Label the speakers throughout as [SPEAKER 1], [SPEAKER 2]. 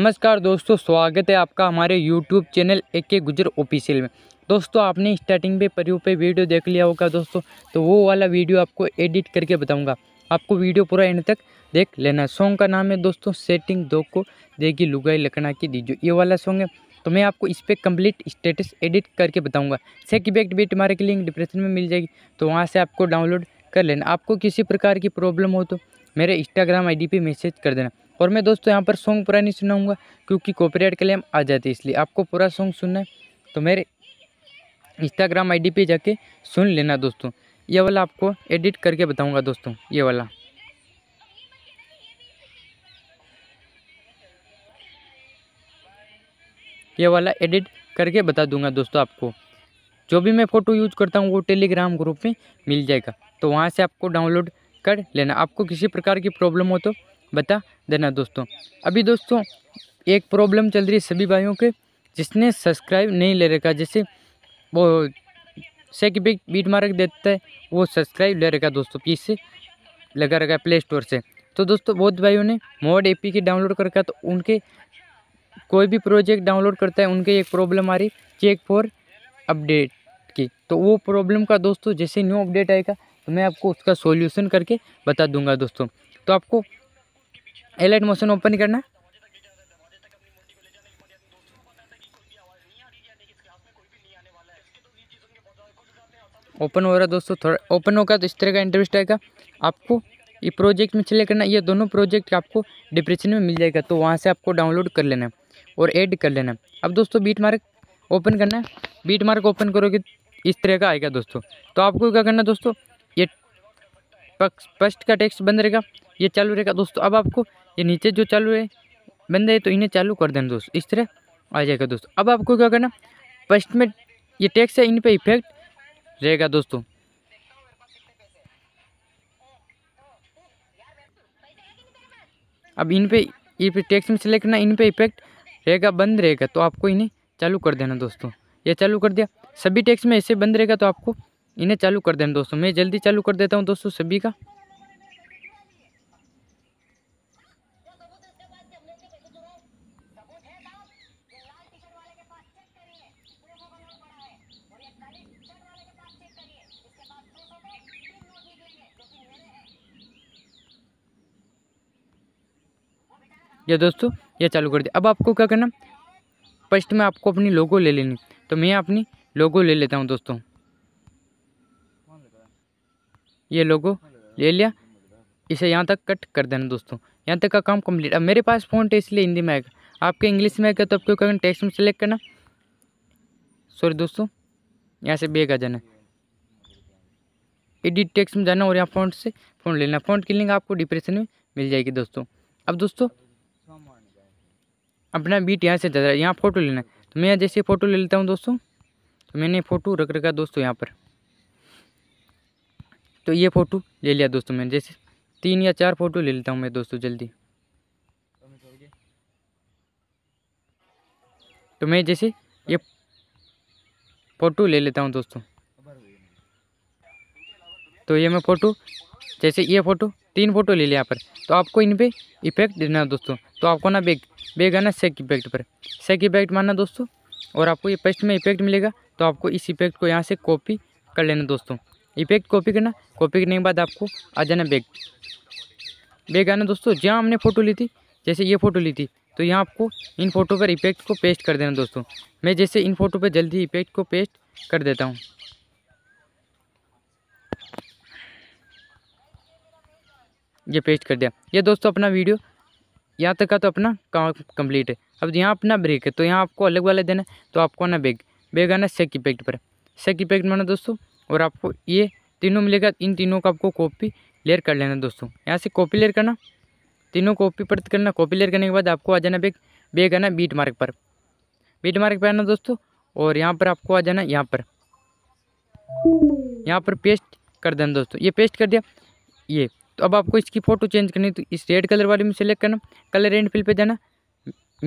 [SPEAKER 1] नमस्कार दोस्तों स्वागत है आपका हमारे यूट्यूब चैनल ए के गुजर ऑफिशियल में दोस्तों आपने स्टार्टिंग पे परियों पे वीडियो देख लिया होगा दोस्तों तो वो वाला वीडियो आपको एडिट करके बताऊंगा आपको वीडियो पूरा एंड तक देख लेना सॉन्ग का नाम है दोस्तों सेटिंग दो को देगी लुगाई लखना की दीजो ये वाला सॉन्ग है तो मैं आपको इस पर कंप्लीट स्टेटस एडिट करके बताऊँगा सेक बैक्ट बीट हमारे के लिंक डिप्रेशन में मिल जाएगी तो वहाँ से आपको डाउनलोड कर लेना आपको किसी प्रकार की प्रॉब्लम हो तो मेरे इंस्टाग्राम आई पे मैसेज कर देना और मैं दोस्तों यहाँ पर सॉन्ग पूरा नहीं सुनाऊँगा क्योंकि कॉपीराइट क्लेम आ जाती है इसलिए आपको पूरा सॉन्ग सुनना है तो मेरे इंस्टाग्राम आईडी पे जाके सुन लेना दोस्तों ये वाला आपको एडिट करके बताऊँगा दोस्तों ये वाला ये वाला एडिट करके बता दूंगा दोस्तों आपको जो भी मैं फ़ोटो यूज़ करता हूँ वो टेलीग्राम ग्रुप में मिल जाएगा तो वहाँ से आपको डाउनलोड कर लेना आपको किसी प्रकार की प्रॉब्लम हो तो बता देना दोस्तों अभी दोस्तों एक प्रॉब्लम चल रही है सभी भाइयों के जिसने सब्सक्राइब नहीं ले रखा जैसे वो सेक बिग बीट मार्क देता है वो सब्सक्राइब ले रखा दोस्तों पीस से लगा रखा है प्ले स्टोर से तो दोस्तों बहुत भाइयों ने mod A P K download कर रखा तो उनके कोई भी प्रोजेक्ट डाउनलोड करता है उनके एक प्रॉब्लम आ रही चेक फॉर अपडेट की तो वो प्रॉब्लम का दोस्तों जैसे न्यू अपडेट आएगा तो मैं आपको उसका सॉल्यूशन करके बता दूंगा दोस्तों तो आपको एलाइट मोशन ओपन करना है ओपन हो रहा है दोस्तों थोड़ा ओपन होगा तो इस तरह का इंटरव्यूस्ट आएगा आपको ये प्रोजेक्ट में चले करना ये दोनों प्रोजेक्ट आपको डिप्रेशन में मिल जाएगा तो वहाँ से आपको डाउनलोड कर लेना है और ऐड कर लेना है अब दोस्तों बीट मार्क ओपन करना है बीट मार्क ओपन करोगे इस तरह का आएगा दोस्तों तो आपको क्या करना है दोस्तों फर्स्ट का टेक्स्ट बंद रहेगा ये चालू रहेगा दोस्तों अब आपको ये नीचे जो चालू है बंद है तो इन्हें चालू कर देना दोस्तों इस तरह आ जाएगा दोस्तों अब आपको क्या करना फर्स्ट में ये टैक्स है इन पर इफेक्ट रहेगा दोस्तों अब इन पे ये पे टैक्स में सेलेक्ट करना इन पे इफेक्ट रहेगा बंद रहेगा तो आपको इन्हें चालू कर देना दोस्तों ये चालू कर दिया सभी टैक्स में ऐसे बंद रहेगा तो आपको इन्हें चालू कर देना दोस्तों मैं जल्दी चालू कर देता हूँ दोस्तों सभी का ये दोस्तों ये चालू कर दिया अब आपको क्या करना फर्स्ट में आपको अपनी लोगो ले लेनी तो मैं अपनी लोगो ले लेता हूँ दोस्तों ये लोगो ले लिया इसे यहाँ तक कट कर देना दोस्तों यहाँ तक का काम कम्प्लीट अब मेरे पास फ़ोन तो है इसलिए हिंदी में आएगा आपके इंग्लिश में आएगा तो आपको क्या टेक्स्ट में सेलेक्ट करना सॉरी दोस्तों यहाँ से बेग आ जाना एडिट टेक्स्ट में जाना और यहाँ फ़ॉन्ट से फ़ॉन्ट लेना फ़ॉन्ट की लिंक आपको डिप्रेशन में मिल जाएगी दोस्तों अब दोस्तों अपना बीट यहाँ से जा रहा है यहाँ फ़ोटो लेना है तो मैं जैसे फ़ोटो ले लेता हूँ दोस्तों तो मैंने फ़ोटो रख रखा दोस्तों यहाँ पर तो ये फ़ोटो ले लिया दोस्तों मैंने जैसे तीन या चार फ़ोटो ले लेता हूँ मैं दोस्तों जल्दी तो मैं जैसे ये फ़ोटो ले लेता हूँ दोस्तों तो ये मैं फ़ोटो जैसे ये फ़ोटो तीन फ़ोटो ले लिया पर तो आपको इन पर इफेक्ट देना दोस्तों तो आपको ना बेग बेग आना सेक इफेक्ट पर सेक इफेक्ट मानना दोस्तों और आपको ये पेस्ट में इफेक्ट मिलेगा तो आपको इस इफेक्ट को यहाँ से कॉपी कर लेना दोस्तों इफेक्ट कॉपी करना कॉपी करने के बाद आपको आ जाना बैग बैग आना दोस्तों जहाँ हमने फ़ोटो ली थी जैसे ये फ़ोटो ली थी तो यहाँ आपको इन फ़ोटो पर इफेक्ट को पेस्ट कर देना दोस्तों मैं जैसे इन फ़ोटो पर जल्दी इफेक्ट को पेस्ट कर देता हूँ ये पेस्ट कर दिया ये दोस्तों अपना वीडियो यहाँ तक का तो अपना काम कंप्लीट है अब यहाँ अपना ब्रेक है तो यहाँ आपको अलग वाला देना है तो आपको आना बैग बैग आना सेक इफेक्ट पर सेक इफेक्ट में आना दोस्तों और आपको ये तीनों मिलेगा इन तीनों का आपको कॉपी लेयर कर लेना दोस्तों यहाँ से कॉपी लेयर करना तीनों कॉपी पर करना कॉपी लेयर करने के बाद आपको आ जाना बेग बेग आना बीट मार्क पर बीट मार्क पर आना दोस्तों और यहाँ पर आपको आ जाना यहाँ पर यहाँ पर पेस्ट कर देना दोस्तों ये पेस्ट कर दिया ये तो अब आपको इसकी फ़ोटो चेंज करनी तो इस रेड कलर वाले में सेलेक्ट करना कलर एंड फिल पर जाना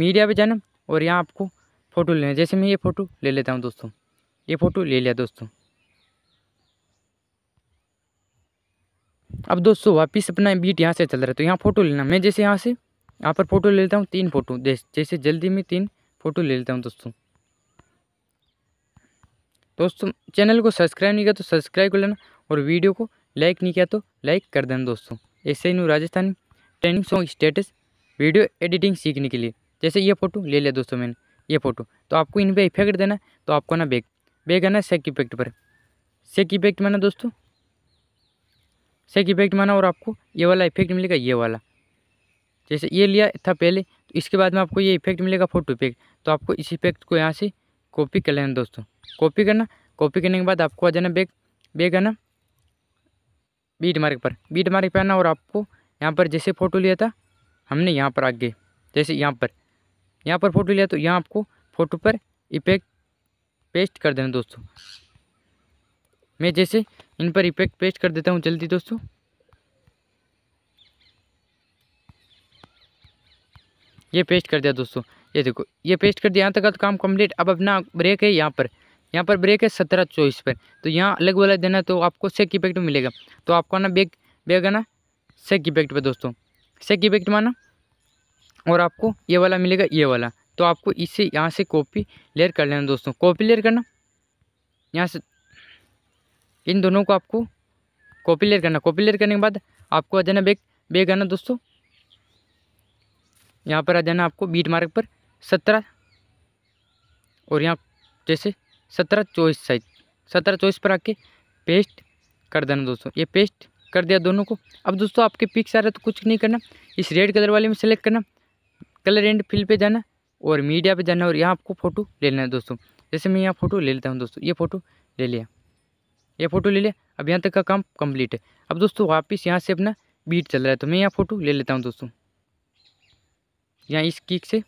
[SPEAKER 1] मीडिया पर जाना और यहाँ आपको फ़ोटो लेना जैसे मैं ये फ़ोटो ले लेता हूँ दोस्तों ये फ़ोटो ले लिया दोस्तों अब दोस्तों वापस अपना बीट यहाँ से चल रहा है तो यहाँ फ़ोटो लेना मैं जैसे यहाँ से यहाँ पर फ़ोटो ले लेता हूँ तीन फ़ोटो जैसे जल्दी में तीन फ़ोटो ले लेता हूँ दोस्तों दोस्तों चैनल को सब्सक्राइब नहीं किया तो सब्सक्राइब कर लेना और वीडियो को लाइक नहीं किया तो लाइक कर देना दोस्तों ऐसे ही नू Rajasthani trending song status video editing सीखने के लिए जैसे ये फ़ोटो ले लिया दोस्तों मैंने ये फ़ोटो तो आपको इन पर इफेक्ट देना तो आपको ना बैग बैग आना सेक इफेक्ट पर सेक इफेक्ट में ना दोस्तों सेक इफेक्ट माना और आपको ये वाला इफेक्ट मिलेगा ये वाला जैसे ये लिया था पहले तो इसके बाद में आपको ये इफेक्ट मिलेगा फोटो इफेक्ट तो आपको इस इफेक्ट को यहाँ से कॉपी कर लेना दोस्तों कॉपी करना कॉपी करने के बाद आपको आ जाना बैग बैग आना बीट मार्क पर बीट मार्क पर आना और आपको यहाँ पर जैसे फ़ोटो लिया था हमने यहाँ पर आगे जैसे यहाँ पर यहाँ पर फ़ोटो लिया तो यहाँ आपको फ़ोटो पर इफेक्ट पेस्ट कर देना दोस्तों मैं जैसे इन पर इफेक्ट पेस्ट कर देता हूँ जल्दी दोस्तों ये पेस्ट कर दिया दोस्तों ये देखो ये पेस्ट कर दिया यहाँ तक का काम कंप्लीट अब अपना ब्रेक है यहाँ पर यहाँ पर ब्रेक है सत्रह चौबीस पर तो यहाँ अलग वाला देना तो आपको सेक इफेक्ट मिलेगा तो आपको आना बेग बेग आना सेक इफेक्ट पर दोस्तों सेक इफेक्ट माना और आपको ये वाला मिलेगा ये वाला तो आपको इसे यहाँ से कॉपी लेयर कर लेना दोस्तों कॉपी लेयर करना यहाँ से इन दोनों को आपको कॉपी लेयर करना कॉपी लेयर करने के बाद आपको आ जाना बेग बेग आना दोस्तों यहाँ पर आ जाना आपको बीट मार्क पर सत्रह और यहाँ जैसे सत्रह चौबीस साइज सत्रह चौबीस पर आके पेस्ट कर देना दोस्तों ये पेस्ट कर दिया दोनों को अब दोस्तों आपके पिक्स आ रहे तो कुछ नहीं करना इस रेड कलर वाले में सेलेक्ट करना कलर एंड फिल पे जाना और मीडिया पे जाना और यहाँ आपको फ़ोटो ले लेना है दोस्तों जैसे मैं यहाँ फ़ोटो ले लेता हूँ दोस्तों ये फ़ोटो ले लिया ये फोटो ले लिया अब यहाँ तक का काम कंप्लीट है अब दोस्तों वापस यहाँ से अपना बीट चल रहा है तो मैं यहाँ फ़ोटो ले लेता हूँ दोस्तों यहाँ इस किक से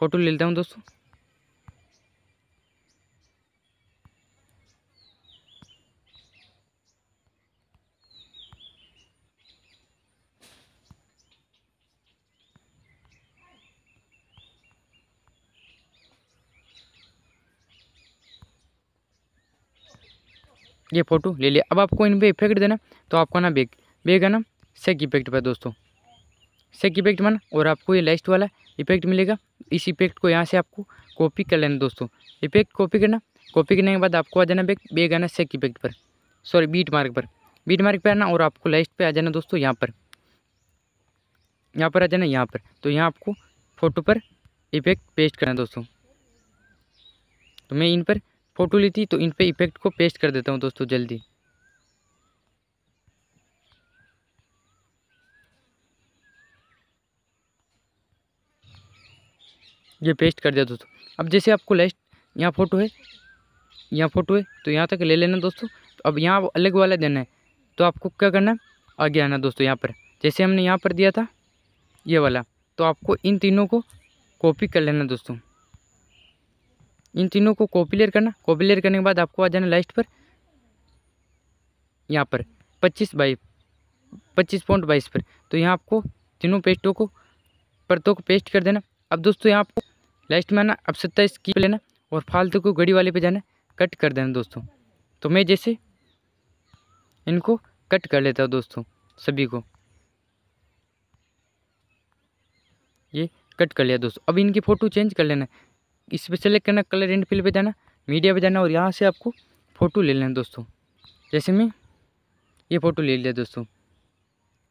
[SPEAKER 1] फ़ोटो ले लेता हूँ दोस्तों ये फ़ोटो ले लिया अब आपको इन पर इफेक्ट देना तो आपका ना बेग बेग है ना सेक इफेक्ट पर दोस्तों सेक इफेक्ट माना और आपको ये लास्ट वाला इफेक्ट मिलेगा इस इफेक्ट को यहाँ से आपको कॉपी कर लेना दोस्तों इफेक्ट कॉपी करना कॉपी करने के बाद आपको आ जाना बेग बेग आना सेक इफेक्ट पर सॉरी बीट मार्क पर बीट मार्क पर आना और आपको लास्ट पे आ जाना दोस्तों यहाँ पर यहाँ पर आ जाना यहाँ पर तो यहाँ आपको फ़ोटो पर इफेक्ट पेस्ट करना दोस्तों तो मैं इन पर फ़ोटो ली थी तो इन पर इफेक्ट को पेस्ट कर देता हूँ दोस्तों जल्दी ये पेस्ट कर दिया दोस्तों अब जैसे आपको लास्ट यहाँ फ़ोटो है यहाँ फ़ोटो है तो यहाँ तक ले लेना दोस्तों तो अब यहाँ अलग वाला देना है तो आपको क्या करना है आगे आना दोस्तों यहाँ पर जैसे हमने यहाँ पर दिया था ये वाला तो आपको इन तीनों को कॉपी कर लेना दोस्तों इन तीनों को कॉपीलेयर करना कॉपीलेयर करने के बाद आपको आ जाना लास्ट पर यहाँ पर पच्चीस बाई पच्चीस पॉइंट बाईस पर तो यहाँ आपको तीनों पेस्टों को परतों को पेस्ट कर देना अब दोस्तों यहाँ आपको लास्ट में आना अब सत्ताईस की लेना और फालतू को गड़ी वाले पे जाना कट कर देना दोस्तों तो मैं जैसे इनको कट कर लेता हूँ दोस्तों सभी को ये कट कर लिया दोस्तों अब इनकी फ़ोटो चेंज कर लेना इस पर सेलेक्ट करना कलर एंड फिल पे जाना मीडिया पे जाना और यहाँ से आपको फ़ोटो ले लेना दोस्तों जैसे मैं ये फ़ोटो ले लिया दोस्तों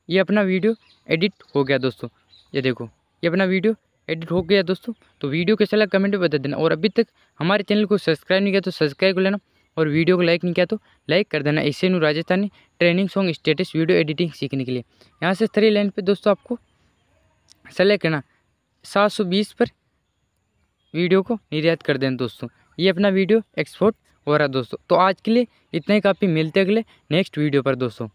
[SPEAKER 1] ये अपना वीडियो एडिट हो गया दोस्तों ये देखो ये अपना वीडियो एडिट हो गया दोस्तों तो वीडियो कैसा लगा कमेंट में बता देना और अभी तक हमारे चैनल को सब्सक्राइब नहीं किया तो सब्सक्राइब कर लेना और वीडियो को लाइक नहीं किया तो लाइक कर देना ऐसे नू Rajasthani trending song status video editing सीखने के लिए यहाँ से थ्री लाइन पर दोस्तों आपको सेलेक्ट करना सात सौ बीस पर वीडियो को निर्यात कर दें दोस्तों ये अपना वीडियो एक्सपोर्ट हो रहा है दोस्तों तो आज के लिए इतना ही काफ़ी मिलते अगले नेक्स्ट वीडियो पर दोस्तों